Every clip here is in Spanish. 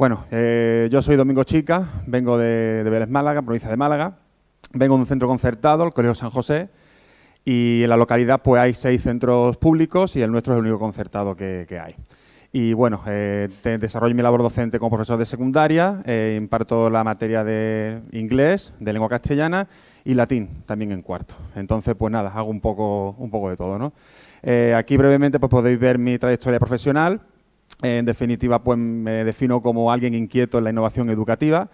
Bueno, eh, yo soy Domingo Chica, vengo de, Vélez Málaga, provincia de Málaga. Vengo de un centro concertado, el Colegio San José, y en la localidad pues hay seis centros públicos y el nuestro es el único concertado que, hay. Y bueno, eh, desarrollo mi labor docente como profesor de secundaria, eh, imparto la materia de inglés, de lengua castellana y latín también en cuarto. Entonces, pues nada, hago un poco, un poco de todo. ¿no? aquí brevemente pues, podéis ver mi trayectoria profesional. En definitiva, pues me defino como alguien inquieto en la innovación educativa.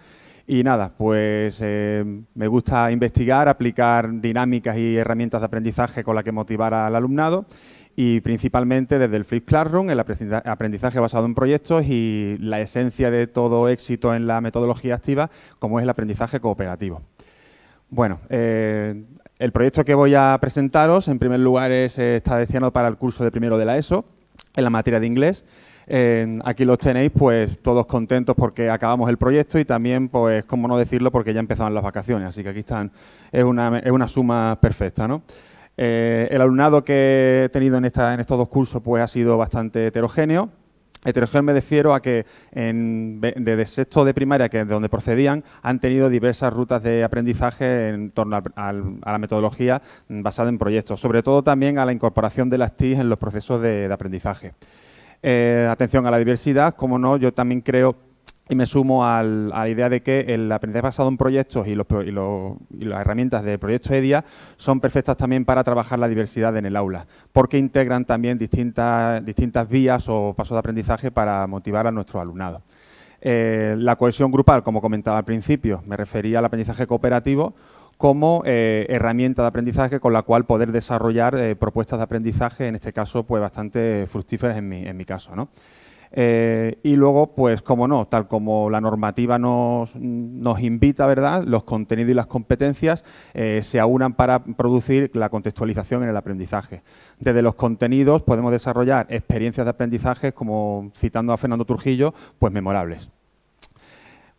Y nada, pues eh, me gusta investigar, aplicar dinámicas y herramientas de aprendizaje con las que motivar al alumnado y principalmente desde el Flip Classroom, el aprendizaje basado en proyectos y la esencia de todo éxito en la metodología activa, como es el aprendizaje cooperativo. Bueno, eh, el proyecto que voy a presentaros, en primer lugar, eh, está destinado para el curso de primero de la ESO, en la materia de inglés aquí los tenéis, pues todos contentos porque acabamos el proyecto y también, pues, cómo no decirlo, porque ya empezaban las vacaciones. Así que aquí están, es una, es una suma perfecta, ¿no? Eh, el alumnado que he tenido en, esta, en estos dos cursos, pues, ha sido bastante heterogéneo. Heterogéneo me refiero a que desde sexto de primaria, que es de donde procedían, han tenido diversas rutas de aprendizaje en torno a, la metodología basada en proyectos, sobre todo también a la incorporación de las TIC en los procesos de aprendizaje. Eh, atención a la diversidad, como no, yo también creo y me sumo a la idea de que el aprendizaje basado en proyectos y, las herramientas de proyectos EDIA son perfectas también para trabajar la diversidad en el aula, porque integran también distintas, distintas vías o pasos de aprendizaje para motivar a nuestros alumnados. Eh, la cohesión grupal, como comentaba al principio, me refería al aprendizaje cooperativo como eh, herramienta de aprendizaje con la cual poder desarrollar eh, propuestas de aprendizaje, en este caso, pues bastante fructíferas en mi, caso. Eh, y luego, pues como no, tal como la normativa nos, nos invita, ¿verdad? Los contenidos y las competencias se aunan para producir la contextualización en el aprendizaje. Desde los contenidos podemos desarrollar experiencias de aprendizaje, como citando a Fernando Trujillo, pues memorables.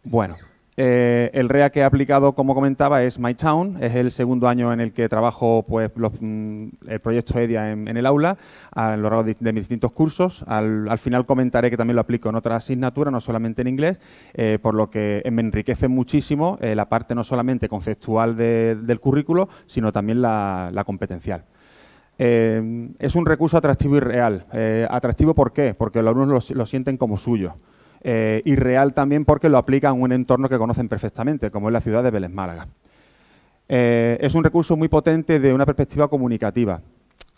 Bueno. Eh, el REA que he aplicado, como comentaba, es My Town. Es el segundo año en el que trabajo pues, mm, el proyecto EDIA en, el aula, a lo largo de, mis distintos cursos. Al, final comentaré que también lo aplico en otras asignaturas, no solamente en inglés, eh, por lo que me enriquece muchísimo eh, la parte no solamente conceptual del currículo, sino también la, competencial. es un recurso atractivo y real. ¿Atractivo por qué? Porque los alumnos lo sienten como suyo. Eh, y real también porque lo aplican en un entorno que conocen perfectamente, como es la ciudad de Vélez Málaga. Eh, es un recurso muy potente de una perspectiva comunicativa.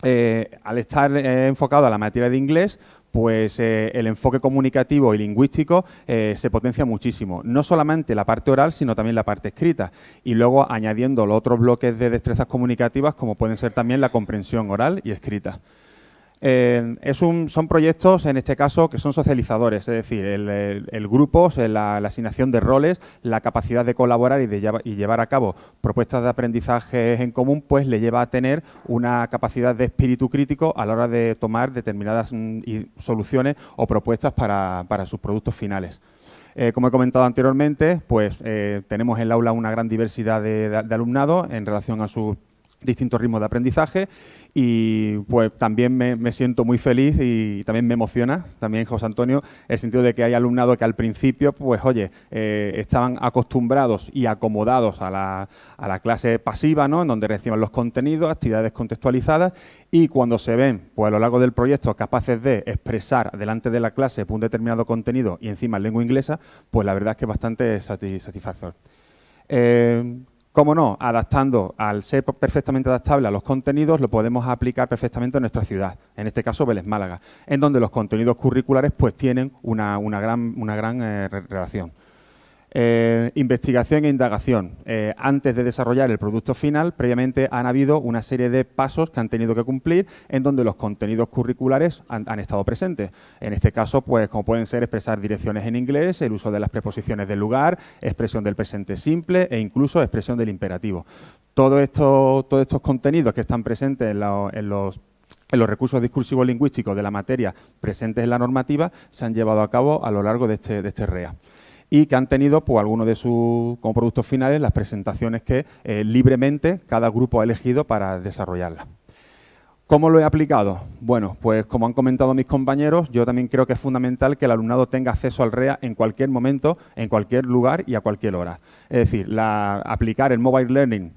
Eh, al estar enfocado a la materia de inglés, pues el enfoque comunicativo y lingüístico se potencia muchísimo. No solamente la parte oral, sino también la parte escrita. Y luego añadiendo los otros bloques de destrezas comunicativas, como pueden ser también la comprensión oral y escrita. Eh, es un, son proyectos, en este caso, que son socializadores, es decir, el, grupo, la, asignación de roles, la capacidad de colaborar y de llevar, y llevar a cabo propuestas de aprendizaje en común, pues le lleva a tener una capacidad de espíritu crítico a la hora de tomar determinadas mm, soluciones o propuestas para, sus productos finales. Eh, como he comentado anteriormente, pues eh, tenemos en el aula una gran diversidad de, alumnados alumnado en relación a sus distintos ritmos de aprendizaje y pues también me, siento muy feliz y también me emociona también José Antonio el sentido de que hay alumnado que al principio pues oye eh, estaban acostumbrados y acomodados a la, clase pasiva ¿no? en donde reciban los contenidos actividades contextualizadas y cuando se ven pues a lo largo del proyecto capaces de expresar delante de la clase un determinado contenido y encima en lengua inglesa pues la verdad es que es bastante satisfactorio eh, ¿Cómo no, adaptando, al ser perfectamente adaptable a los contenidos, lo podemos aplicar perfectamente en nuestra ciudad, en este caso Vélez Málaga, en donde los contenidos curriculares pues tienen una, gran, eh, relación. Eh, investigación e indagación. Eh, antes de desarrollar el producto final, previamente han habido una serie de pasos que han tenido que cumplir en donde los contenidos curriculares han, estado presentes. En este caso, pues como pueden ser expresar direcciones en inglés, el uso de las preposiciones del lugar, expresión del presente simple e incluso expresión del imperativo. todos estos contenidos que están presentes en, los recursos discursivos lingüísticos de la materia presentes en la normativa se han llevado a cabo a lo largo de este, este REA y que han tenido pues, algunos de sus como productos finales las presentaciones que eh, libremente cada grupo ha elegido para desarrollarlas. ¿Cómo lo he aplicado? Bueno, pues como han comentado mis compañeros, yo también creo que es fundamental que el alumnado tenga acceso al REA en cualquier momento, en cualquier lugar y a cualquier hora. Es decir, la, aplicar el mobile learning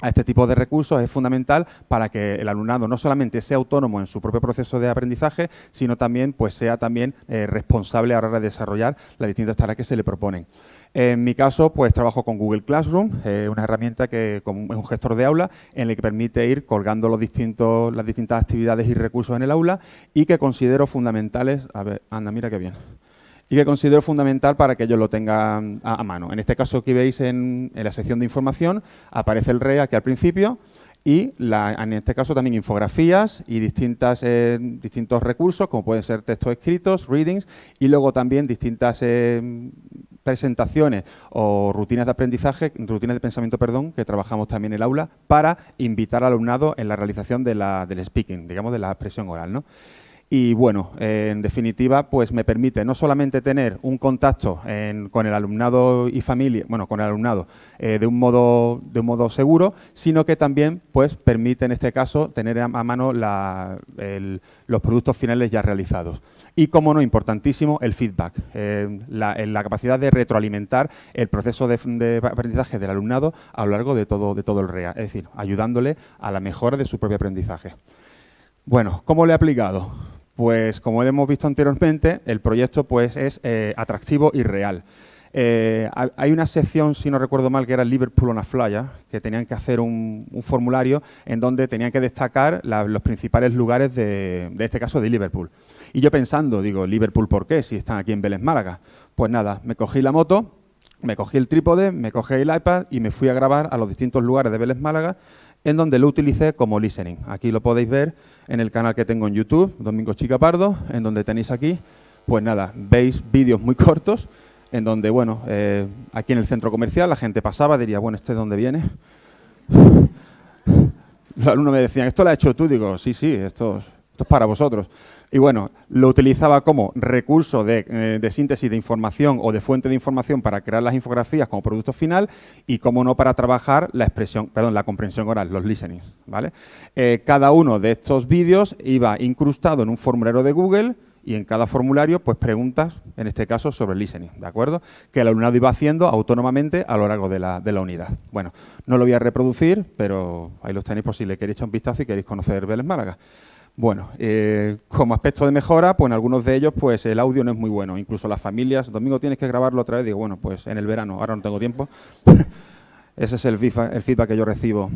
a este tipo de recursos es fundamental para que el alumnado no solamente sea autónomo en su propio proceso de aprendizaje, sino también pues sea también eh, responsable a la hora de desarrollar las distintas tareas que se le proponen. En mi caso, pues trabajo con Google Classroom, eh, una herramienta que es un gestor de aula en la que permite ir colgando las distintas actividades y recursos en el aula y que considero fundamentales. A ver, anda, mira qué bien y que considero fundamental para que ellos lo tengan a, mano. En este caso que veis en, la sección de información aparece el RE aquí al principio y en este caso también infografías y distintas, eh, distintos recursos como pueden ser textos escritos, readings y luego también distintas eh, presentaciones o rutinas de aprendizaje, rutinas de pensamiento, perdón, que trabajamos también en el aula para invitar al alumnado en la realización del speaking, digamos de la expresión oral. ¿no? Y bueno, en definitiva, pues me permite no solamente tener un contacto con el alumnado y familia, bueno, con el alumnado eh, de, un modo, de un modo seguro, sino que también pues permite en este caso tener a, mano los productos finales ya realizados. Y como no, importantísimo, el feedback, la, capacidad de retroalimentar el proceso de, aprendizaje del alumnado a lo largo de todo, de todo el REA, es decir, ayudándole a la mejora de su propio aprendizaje. Bueno, ¿cómo lo he aplicado? Pues como hemos visto anteriormente, el proyecto pues, es eh, atractivo y real. Eh, hay una sección, si no recuerdo mal, que era Liverpool on a Flyer, que tenían que hacer un, formulario en donde tenían que destacar los principales lugares de, de, este caso, de Liverpool. Y yo pensando, digo, ¿Liverpool por qué? Si están aquí en Vélez Málaga. Pues nada, me cogí la moto, me cogí el trípode, me cogí el iPad y me fui a grabar a los distintos lugares de Vélez Málaga en donde lo utilicé como listening. Aquí lo podéis ver en el canal que tengo en YouTube, Domingo Chica Pardo, en donde tenéis aquí, pues nada, veis vídeos muy cortos, en donde, bueno, eh, aquí en el centro comercial la gente pasaba, diría, bueno, ¿este de dónde viene? Los alumnos me decían, ¿esto lo has hecho tú? Digo, sí, sí, esto, esto es para vosotros. Y bueno, lo utilizaba como recurso eh, de, síntesis de información o de fuente de información para crear las infografías como producto final y, como no, para trabajar la expresión, perdón, la comprensión oral, los listenings. ¿vale? Eh, cada uno de estos vídeos iba incrustado en un formulario de Google y en cada formulario, pues preguntas, en este caso, sobre el listening, ¿de acuerdo? Que el alumnado iba haciendo autónomamente a lo largo de la, de la unidad. Bueno, no lo voy a reproducir, pero ahí los tenéis por si le queréis echar un vistazo y queréis conocer Vélez Málaga. Bueno, eh, como aspecto de mejora, pues en algunos de ellos pues el audio no es muy bueno. Incluso las familias, domingo tienes que grabarlo otra vez, digo, bueno, pues en el verano, ahora no tengo tiempo. Ese es el feedback, que yo recibo.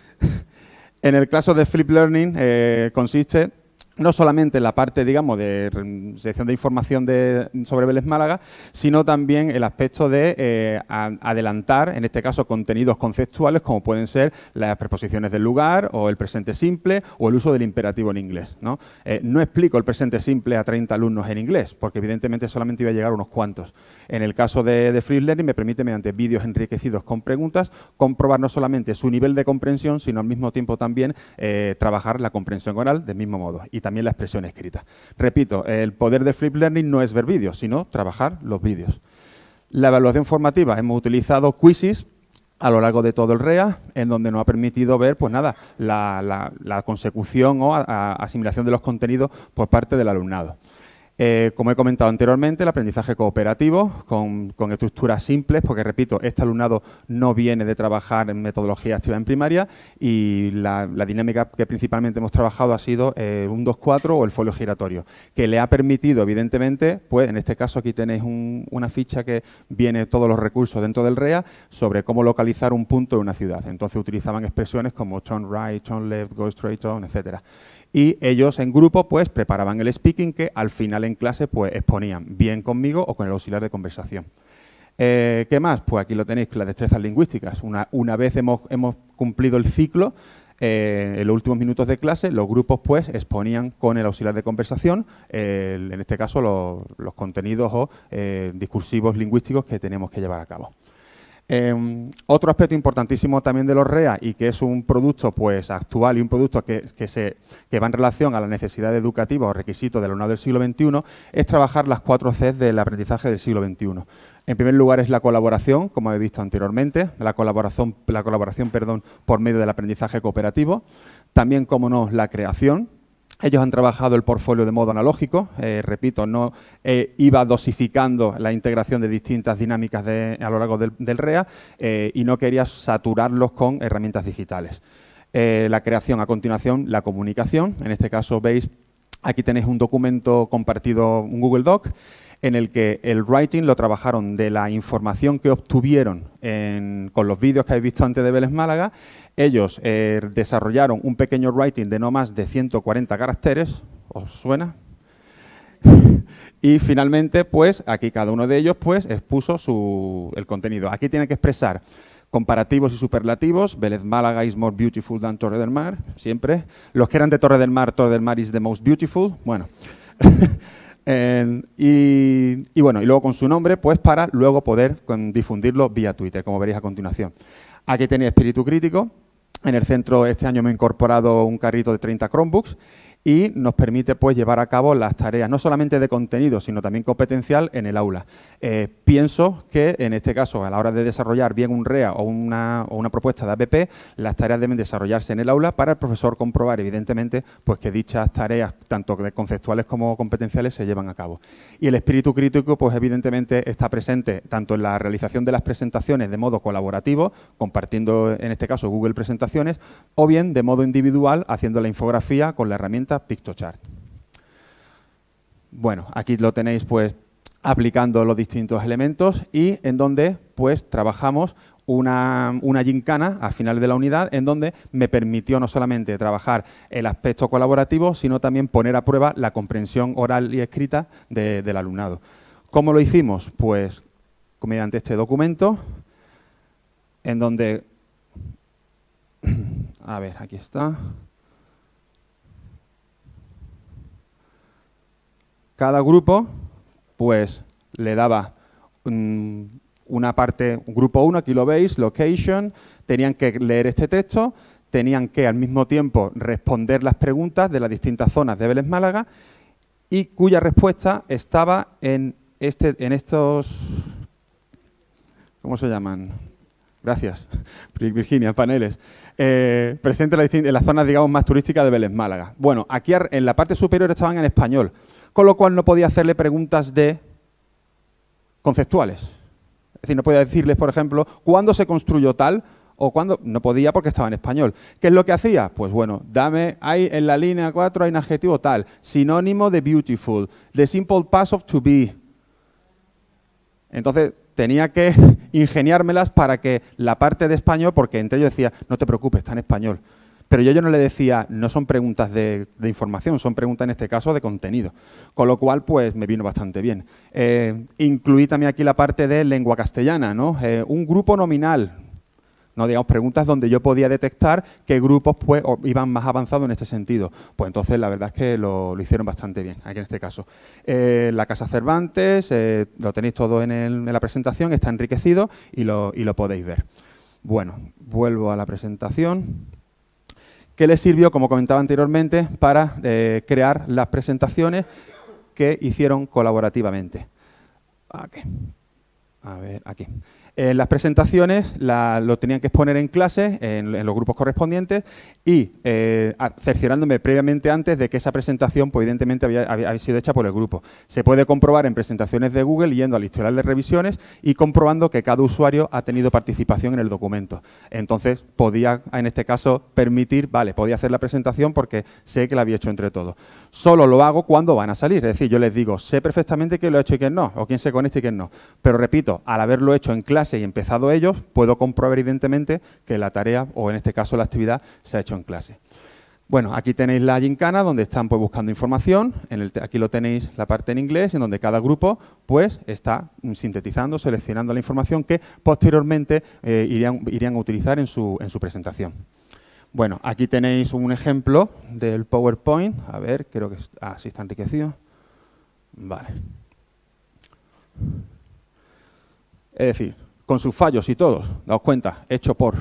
en el caso de Flip Learning eh, consiste no solamente la parte, digamos, de sección de información de, sobre Vélez Málaga, sino también el aspecto de eh, adelantar, en este caso, contenidos conceptuales como pueden ser las preposiciones del lugar o el presente simple o el uso del imperativo en inglés. No, eh, explico el presente simple a 30 alumnos en inglés, porque evidentemente solamente iba a llegar unos cuantos. En el caso de, Free Learning me permite, mediante vídeos enriquecidos con preguntas, comprobar no solamente su nivel de comprensión, sino al mismo tiempo también eh, trabajar la comprensión oral del mismo modo también la expresión escrita. Repito, el poder de Flip Learning no es ver vídeos, sino trabajar los vídeos. La evaluación formativa, hemos utilizado quizzes a lo largo de todo el REA, en donde nos ha permitido ver pues nada, la, consecución o asimilación de los contenidos por parte del alumnado. Eh, como he comentado anteriormente, el aprendizaje cooperativo con, estructuras simples, porque repito, este alumnado no viene de trabajar en metodología activa en primaria y la, dinámica que principalmente hemos trabajado ha sido eh, un 2-4 o el folio giratorio, que le ha permitido, evidentemente, pues en este caso aquí tenéis una ficha que viene todos los recursos dentro del REA sobre cómo localizar un punto de una ciudad. Entonces utilizaban expresiones como turn right, turn left, go straight on, etcétera y ellos en grupo pues preparaban el speaking que al final en clase pues exponían, bien conmigo o con el auxiliar de conversación. Eh, ¿Qué más? Pues aquí lo tenéis, las destrezas lingüísticas. Una, vez hemos, hemos cumplido el ciclo, eh, en los últimos minutos de clase, los grupos pues exponían con el auxiliar de conversación, en este caso los, contenidos o eh, discursivos lingüísticos que tenemos que llevar a cabo. Em, otro aspecto importantísimo también de los REA y que es un producto pues, actual y un producto que, se, que va en relación a la necesidad educativa o requisito del alumnado del siglo XXI es trabajar las cuatro Cs del aprendizaje del siglo XXI. En primer lugar es la colaboración, como he visto anteriormente, la colaboración, la colaboración perdón, por medio del aprendizaje cooperativo. También, como no, la creación, ellos han trabajado el portfolio de modo analógico, eh, repito, no eh, iba dosificando la integración de distintas dinámicas a lo largo del, REA eh, y no quería saturarlos con herramientas digitales. la creación, a continuación, la comunicación. En este caso veis Aquí tenéis un documento compartido, un Google Doc, en el que el writing lo trabajaron de la información que obtuvieron con los vídeos que habéis visto antes de Vélez Málaga. Ellos eh, desarrollaron un pequeño writing de no más de 140 caracteres. ¿Os suena? y finalmente, pues aquí cada uno de ellos pues, expuso el contenido. Aquí tiene que expresar comparativos y superlativos, Vélez Málaga is more beautiful than Torre del Mar, siempre. Los que eran de Torre del Mar, Torre del Mar is the most beautiful, bueno. y, bueno, y luego con su nombre, pues para luego poder con, difundirlo vía Twitter, como veréis a continuación. Aquí tenía espíritu crítico. En el centro este año me he incorporado un carrito de 30 Chromebooks y nos permite pues, llevar a cabo las tareas, no solamente de contenido, sino también competencial en el aula. Eh, pienso que en este caso, a la hora de desarrollar bien un REA o una, propuesta de APP, las tareas deben desarrollarse en el aula para el profesor comprobar, evidentemente, pues, que dichas tareas, tanto conceptuales como competenciales, se llevan a cabo. Y el espíritu crítico, pues evidentemente, está presente tanto en la realización de las presentaciones de modo colaborativo, compartiendo, en este caso, Google Presentaciones, o bien de modo individual, haciendo la infografía con la herramienta PictoChart. Bueno, aquí lo tenéis pues aplicando los distintos elementos y en donde pues trabajamos una, una gincana a finales de la unidad en donde me permitió no solamente trabajar el aspecto colaborativo, sino también poner a prueba la comprensión oral y escrita del alumnado. ¿Cómo lo hicimos? Pues mediante este documento, en donde, a ver, aquí está, Cada grupo pues le daba mm, una parte, grupo 1, aquí lo veis, location, tenían que leer este texto, tenían que al mismo tiempo responder las preguntas de las distintas zonas de Vélez Málaga y cuya respuesta estaba en, este, en estos... ¿Cómo se llaman? Gracias, Virginia, paneles. Eh, presente en las, zonas, digamos, más turísticas de Vélez Málaga. Bueno, aquí en la parte superior estaban en español, con lo cual no podía hacerle preguntas de conceptuales. Es decir, no podía decirles, por ejemplo, cuándo se construyó tal o cuándo. No podía porque estaba en español. ¿Qué es lo que hacía? Pues bueno, dame, hay en la línea 4 hay un adjetivo tal, sinónimo de beautiful, the simple pass of to be. Entonces tenía que ingeniármelas para que la parte de español, porque entre ellos decía, no te preocupes, está en español. Pero yo, no le decía, no son preguntas de, información, son preguntas en este caso de contenido. Con lo cual, pues me vino bastante bien. Eh, incluí también aquí la parte de lengua castellana, ¿no? Eh, un grupo nominal, no digamos preguntas donde yo podía detectar qué grupos pues, iban más avanzados en este sentido. Pues entonces la verdad es que lo, hicieron bastante bien, aquí en este caso. Eh, la Casa Cervantes, lo tenéis todo en, la presentación, está enriquecido y lo, y lo podéis ver. Bueno, vuelvo a la presentación que les sirvió, como comentaba anteriormente, para eh, crear las presentaciones que hicieron colaborativamente. A ver, aquí. En eh, las presentaciones lo tenían que exponer en clase en, los grupos correspondientes, y eh, cerciorándome previamente antes de que esa presentación, pues evidentemente, había, había, sido hecha por el grupo. Se puede comprobar en presentaciones de Google yendo al historial de revisiones y comprobando que cada usuario ha tenido participación en el documento. Entonces, podía, en este caso, permitir, vale, podía hacer la presentación porque sé que la había hecho entre todos. Solo lo hago cuando van a salir. Es decir, yo les digo, sé perfectamente quién lo ha hecho y quién no, o quién se conecta y quién no. Pero repito, al haberlo hecho en clase, y empezado ellos, puedo comprobar evidentemente que la tarea, o en este caso la actividad, se ha hecho en clase. Bueno, aquí tenéis la gincana donde están pues, buscando información, en el aquí lo tenéis la parte en inglés, en donde cada grupo pues, está mm, sintetizando, seleccionando la información que posteriormente eh, irían, irían, a utilizar en su, en su presentación. Bueno, aquí tenéis un ejemplo del PowerPoint. A ver, creo que así ah, está enriquecido. Vale. Es decir, con sus fallos y todos, daos cuenta, hecho por.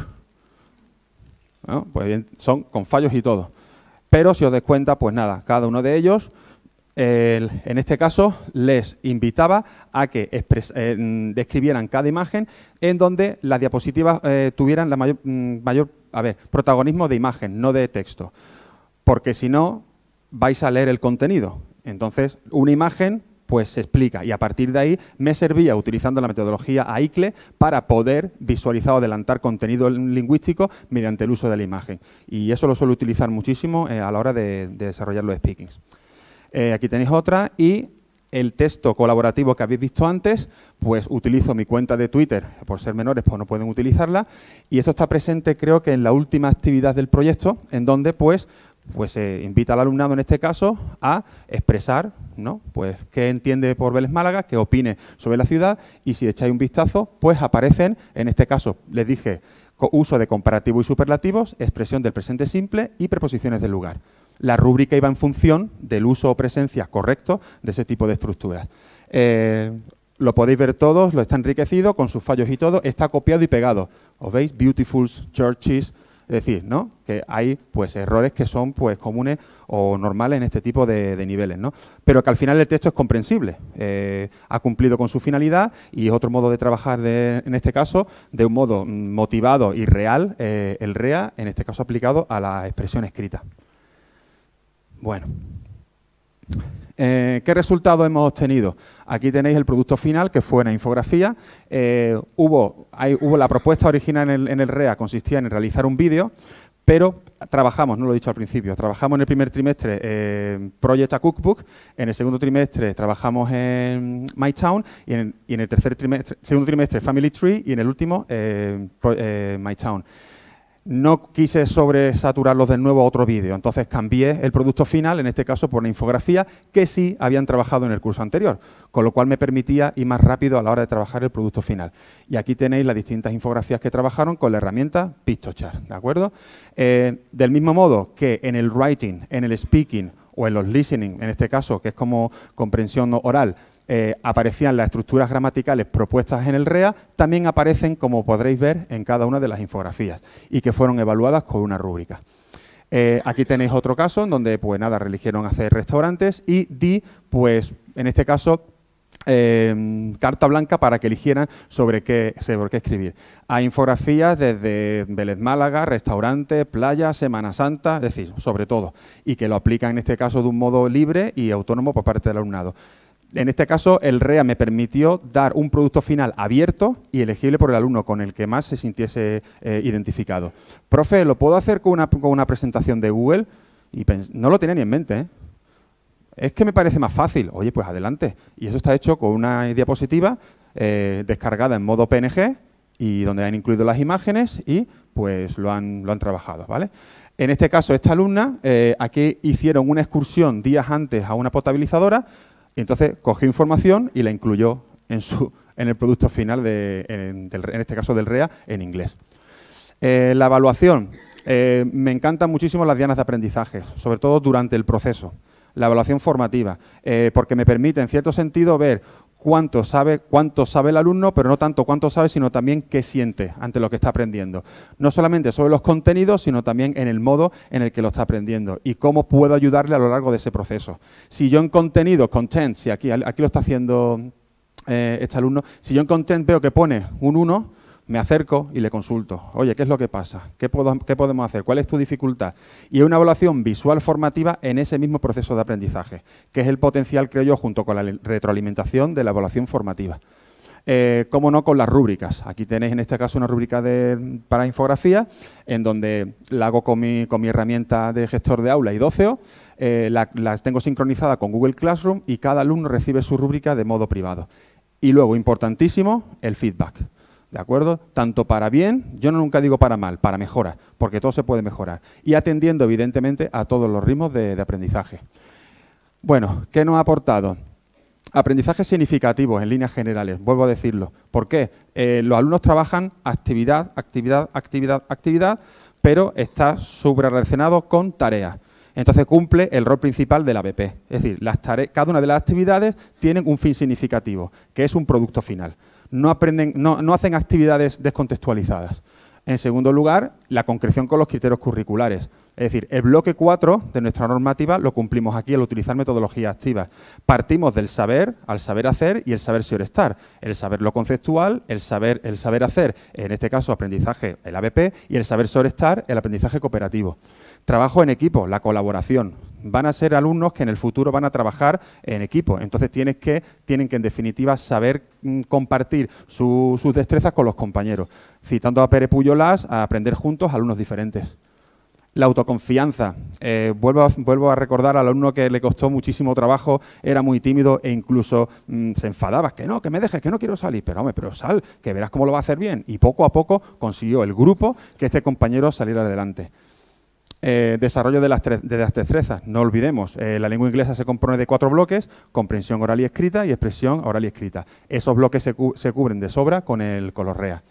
Pues son con fallos y todo. Pero si os des cuenta, pues nada, cada uno de ellos, en este caso, les invitaba a que eh, describieran cada imagen en donde las diapositivas eh, tuvieran la mayor, mm, mayor a ver, protagonismo de imagen, no de texto. Porque si no, vais a leer el contenido. Entonces, una imagen pues se explica. Y a partir de ahí me servía, utilizando la metodología AICLE, para poder visualizar o adelantar contenido lingüístico mediante el uso de la imagen. Y eso lo suelo utilizar muchísimo eh, a la hora de, desarrollar los speakings. Eh, aquí tenéis otra y el texto colaborativo que habéis visto antes, pues utilizo mi cuenta de Twitter, por ser menores pues no pueden utilizarla, y esto está presente creo que en la última actividad del proyecto, en donde pues pues se invita al alumnado en este caso a expresar ¿no? pues, qué entiende por Vélez Málaga, qué opine sobre la ciudad y si echáis un vistazo, pues aparecen, en este caso les dije, uso de comparativo y superlativos, expresión del presente simple y preposiciones del lugar. La rúbrica iba en función del uso o presencia correcto de ese tipo de estructuras. Eh, lo podéis ver todos, lo está enriquecido con sus fallos y todo, está copiado y pegado. ¿Os veis? Beautiful churches, es decir, ¿no? que hay pues, errores que son pues, comunes o normales en este tipo de, niveles, pero que al final el texto es comprensible, eh, ha cumplido con su finalidad y es otro modo de trabajar, en este caso, de un modo mm, motivado y real, eh, el REA, en este caso aplicado a la expresión escrita. Bueno. Eh, ¿Qué resultados hemos obtenido? Aquí tenéis el producto final, que fue una infografía. Eh, hubo, hubo, la propuesta original en el, REA, consistía en realizar un vídeo, pero trabajamos, no lo he dicho al principio, trabajamos en el primer trimestre eh, Project a Cookbook, en el segundo trimestre trabajamos en My Town y en, el tercer trimestre, segundo trimestre Family Tree y en el último eh, My Town no quise sobresaturarlos de nuevo a otro vídeo, entonces cambié el producto final, en este caso por una infografía que sí habían trabajado en el curso anterior, con lo cual me permitía ir más rápido a la hora de trabajar el producto final. Y aquí tenéis las distintas infografías que trabajaron con la herramienta PictoChart, ¿de acuerdo? Eh, del mismo modo que en el writing, en el speaking o en los listening, en este caso, que es como comprensión oral, eh, aparecían las estructuras gramaticales propuestas en el REA, también aparecen, como podréis ver, en cada una de las infografías y que fueron evaluadas con una rúbrica. Eh, aquí tenéis otro caso en donde, pues nada, eligieron hacer restaurantes y di, pues en este caso, em, carta blanca para que eligieran sobre qué, sobre qué escribir. Hay infografías desde Vélez Málaga, Restaurante, Playa, Semana Santa, es decir, sobre todo, y que lo aplican en este caso de un modo libre y autónomo por parte del alumnado en este caso, el REA me permitió dar un producto final abierto y elegible por el alumno con el que más se sintiese eh, identificado. Profe, ¿lo puedo hacer con una, presentación de Google? Y no lo tenía ni en mente. ¿eh? Es que me parece más fácil. Oye, pues adelante. Y eso está hecho con una diapositiva eh, descargada en modo PNG y donde han incluido las imágenes y pues lo han, lo han trabajado. ¿vale? En este caso, esta alumna, aquí hicieron una excursión días antes a una potabilizadora y entonces cogió información y la incluyó en, su, en el producto final, de, en, este caso del REA, en inglés. Eh, la evaluación. Eh, me encantan muchísimo las dianas de aprendizaje, sobre todo durante el proceso. La evaluación formativa, eh, porque me permite, en cierto sentido, ver cuánto sabe, cuánto sabe el alumno, pero no tanto cuánto sabe, sino también qué siente ante lo que está aprendiendo. No solamente sobre los contenidos, sino también en el modo en el que lo está aprendiendo y cómo puedo ayudarle a lo largo de ese proceso. Si yo en contenido, content, si aquí, aquí lo está haciendo eh, este alumno, si yo en content veo que pone un 1, me acerco y le consulto, oye, ¿qué es lo que pasa? ¿Qué, podemos hacer? ¿Cuál es tu dificultad? Y una evaluación visual formativa en ese mismo proceso de aprendizaje, que es el potencial, creo yo, junto con la retroalimentación de la evaluación formativa. Eh, ¿Cómo no, con las rúbricas. Aquí tenéis en este caso una rúbrica para infografía, en donde la hago con mi, herramienta de gestor de aula y doceo, eh, Las la tengo sincronizada con Google Classroom y cada alumno recibe su rúbrica de modo privado. Y luego, importantísimo, el feedback. ¿De acuerdo? Tanto para bien, yo no nunca digo para mal, para mejora, porque todo se puede mejorar. Y atendiendo, evidentemente, a todos los ritmos de, aprendizaje. Bueno, ¿qué nos ha aportado? Aprendizaje significativo en líneas generales, vuelvo a decirlo. ¿Por qué? Eh, los alumnos trabajan actividad, actividad, actividad, actividad, pero está subrelacionado con tareas. Entonces cumple el rol principal de la BP. Es decir, cada una de las actividades tiene un fin significativo, que es un producto final no, hacen actividades descontextualizadas. En segundo lugar, la concreción con los criterios curriculares. Es decir, el bloque 4 de nuestra normativa lo cumplimos aquí al utilizar metodologías activas. Partimos del saber al saber hacer y el saber ser estar. El saber lo conceptual, el saber, el saber hacer, en este caso aprendizaje, el ABP, y el saber ser el aprendizaje cooperativo. Trabajo en equipo, la colaboración. Van a ser alumnos que en el futuro van a trabajar en equipo. Entonces tienes que, tienen que, en definitiva, saber mm, compartir sus destrezas con los compañeros. Citando a Pere a aprender juntos alumnos diferentes. La autoconfianza. Eh, vuelvo, a recordar al alumno que le costó muchísimo trabajo, era muy tímido e incluso mm, se enfadaba, que no, que me dejes, que no quiero salir, pero hombre, pero sal, que verás cómo lo va a hacer bien. Y poco a poco consiguió el grupo que este compañero saliera adelante. Eh, desarrollo de las, de las, destrezas. No olvidemos, eh, la lengua inglesa se compone de cuatro bloques, comprensión oral y escrita y expresión oral y escrita. Esos bloques se, se cubren de sobra con el colorrea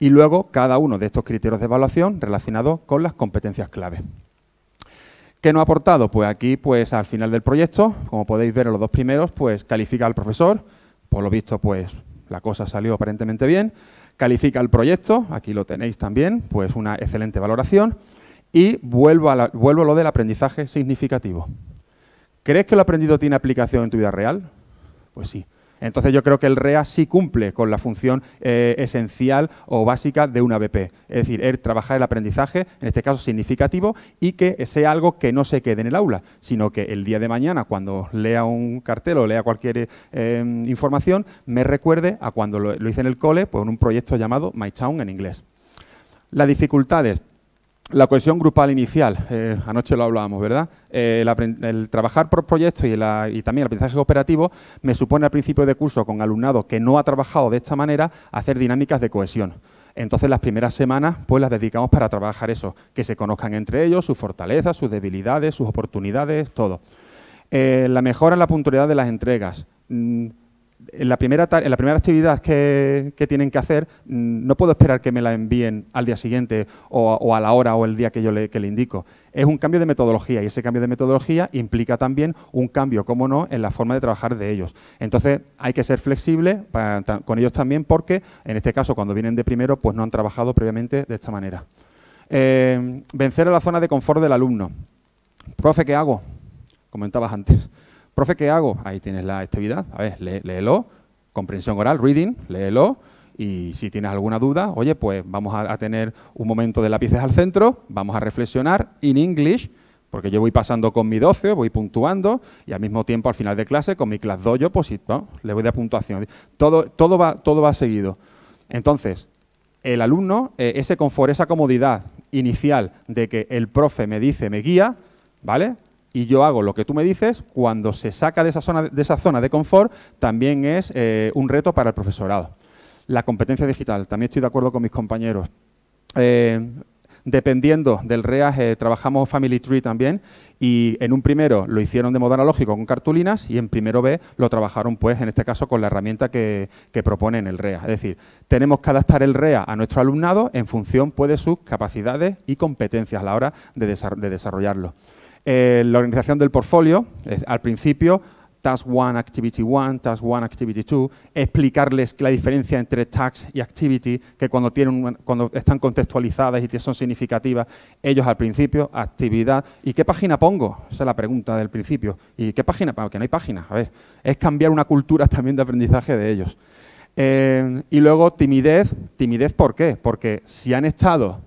y luego cada uno de estos criterios de evaluación relacionados con las competencias clave. ¿Qué nos ha aportado? Pues aquí, pues al final del proyecto, como podéis ver en los dos primeros, pues califica al profesor, por lo visto pues la cosa salió aparentemente bien, califica el proyecto, aquí lo tenéis también, pues una excelente valoración, y vuelvo a, vuelvo lo del aprendizaje significativo. ¿Crees que el aprendido tiene aplicación en tu vida real? Pues sí. Entonces yo creo que el REA sí cumple con la función eh, esencial o básica de una BP. Es decir, el trabajar el aprendizaje, en este caso significativo, y que sea algo que no se quede en el aula, sino que el día de mañana, cuando lea un cartel o lea cualquier eh, información, me recuerde a cuando lo, hice en el cole, pues un proyecto llamado My Town en inglés. Las dificultades la cohesión grupal inicial, eh, anoche lo hablábamos, ¿verdad? Eh, el, trabajar por proyectos y, también el aprendizaje cooperativo me supone al principio de curso con alumnado que no ha trabajado de esta manera hacer dinámicas de cohesión. Entonces las primeras semanas pues las dedicamos para trabajar eso, que se conozcan entre ellos sus fortalezas, sus debilidades, sus oportunidades, todo. Eh, la mejora en la puntualidad de las entregas. Mm, en la primera, la primera actividad que, tienen que hacer, mm, no puedo esperar que me la envíen al día siguiente o, a la hora o el día que yo le, indico. Es un cambio de metodología y ese cambio de metodología implica también un cambio, cómo no, en la forma de trabajar de ellos. Entonces hay que ser flexible con ellos también porque, en este caso, cuando vienen de primero, pues no han trabajado previamente de esta manera. Eh, vencer a la zona de confort del alumno. Profe, ¿qué hago? Comentabas antes. Profe, ¿qué hago? Ahí tienes la actividad. A ver, léelo. Comprensión oral, reading, léelo. Y si tienes alguna duda, oye, pues vamos a, tener un momento de lápices al centro, vamos a reflexionar en English, porque yo voy pasando con mi 12, voy puntuando y al mismo tiempo al final de clase con mi class yo pues le voy de puntuación. Todo, todo, va, todo va seguido. Entonces, el alumno, eh, ese confort, esa comodidad inicial de que el profe me dice, me guía, ¿vale? y yo hago lo que tú me dices, cuando se saca de esa zona de, esa zona de confort, también es eh, un reto para el profesorado. La competencia digital, también estoy de acuerdo con mis compañeros. Eh, dependiendo del REA, eh, trabajamos Family Tree también y en un primero lo hicieron de modo analógico con cartulinas y en primero B lo trabajaron, pues, en este caso con la herramienta que, proponen propone el REA. Es decir, tenemos que adaptar el REA a nuestro alumnado en función, de sus capacidades y competencias a la hora de desarrollarlo. Eh, la organización del portfolio, al principio, Task 1, Activity 1, Task 1, Activity 2, explicarles la diferencia entre Task y Activity, que cuando, tienen, cuando están contextualizadas y son significativas, ellos al principio, actividad, ¿y qué página pongo? Esa es la pregunta del principio. ¿Y qué página? Que no hay página, a ver. Es cambiar una cultura también de aprendizaje de ellos. Eh, y luego timidez, timidez ¿por qué? Porque si han estado,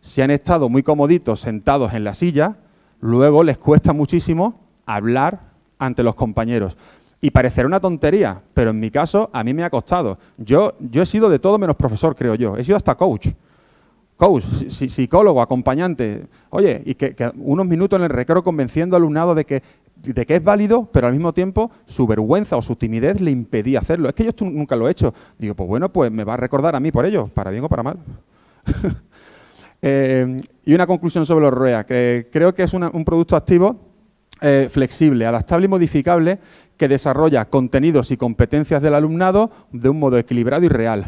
si han estado muy comoditos sentados en la silla, Luego les cuesta muchísimo hablar ante los compañeros. Y parecerá una tontería, pero en mi caso a mí me ha costado. Yo, yo he sido de todo menos profesor, creo yo. He sido hasta coach. Coach, psicólogo, acompañante. Oye, y que, unos minutos en el recreo convenciendo al alumnado de que, de que es válido, pero al mismo tiempo su vergüenza o su timidez le impedía hacerlo. Es que yo esto nunca lo he hecho. Digo, pues bueno, pues me va a recordar a mí por ello, para bien o para mal. Eh, y una conclusión sobre los ROEA, que creo que es un producto activo, eh, flexible, adaptable y modificable, que desarrolla contenidos y competencias del alumnado de un modo equilibrado y real.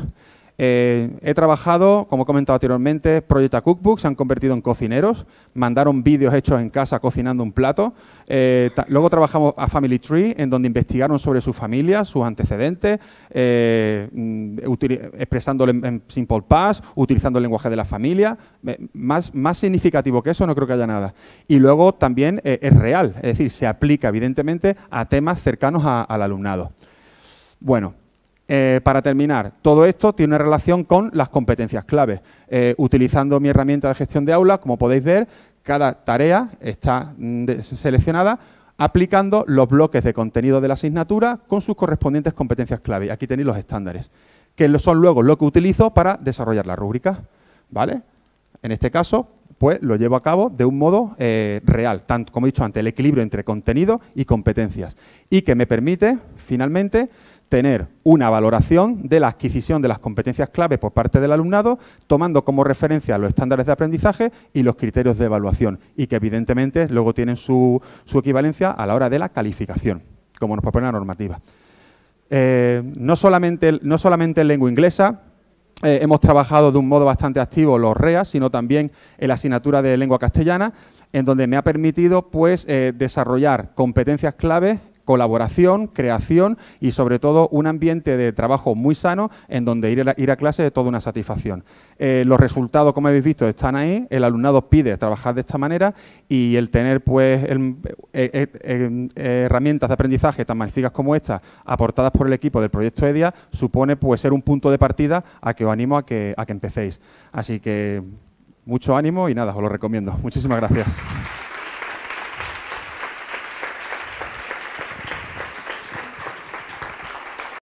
Eh, he trabajado, como he comentado anteriormente, Proyecta Cookbook, se han convertido en cocineros, mandaron vídeos hechos en casa cocinando un plato. Eh, luego trabajamos a Family Tree, en donde investigaron sobre su familia, sus antecedentes, eh, mm, expresándole en, Simple Pass, utilizando el lenguaje de la familia. Más, significativo que eso no creo que haya nada. Y luego también es real, es decir, se aplica evidentemente a temas cercanos al alumnado. Bueno, eh, para terminar, todo esto tiene relación con las competencias claves. Eh, utilizando mi herramienta de gestión de aula, como podéis ver, cada tarea está mm, seleccionada aplicando los bloques de contenido de la asignatura con sus correspondientes competencias clave. Aquí tenéis los estándares, que son luego lo que utilizo para desarrollar la rúbrica. ¿vale? En este caso, pues lo llevo a cabo de un modo eh, real, tanto como he dicho antes, el equilibrio entre contenido y competencias, y que me permite, finalmente, tener una valoración de la adquisición de las competencias clave por parte del alumnado, tomando como referencia los estándares de aprendizaje y los criterios de evaluación, y que evidentemente luego tienen su, equivalencia a la hora de la calificación, como nos propone la normativa. Eh, no, solamente, no solamente en lengua inglesa, eh, hemos trabajado de un modo bastante activo los REA, sino también en la asignatura de lengua castellana, en donde me ha permitido pues, eh, desarrollar competencias clave colaboración, creación y sobre todo un ambiente de trabajo muy sano en donde ir a, ir a clase es toda una satisfacción. Eh, los resultados, como habéis visto, están ahí, el alumnado pide trabajar de esta manera y el tener pues eh, eh, em, herramientas de aprendizaje tan magníficas como estas aportadas por el equipo del proyecto EDIA supone pues ser un punto de partida a que os animo a que, a que empecéis. Así que mucho ánimo y nada, os lo recomiendo. Muchísimas gracias.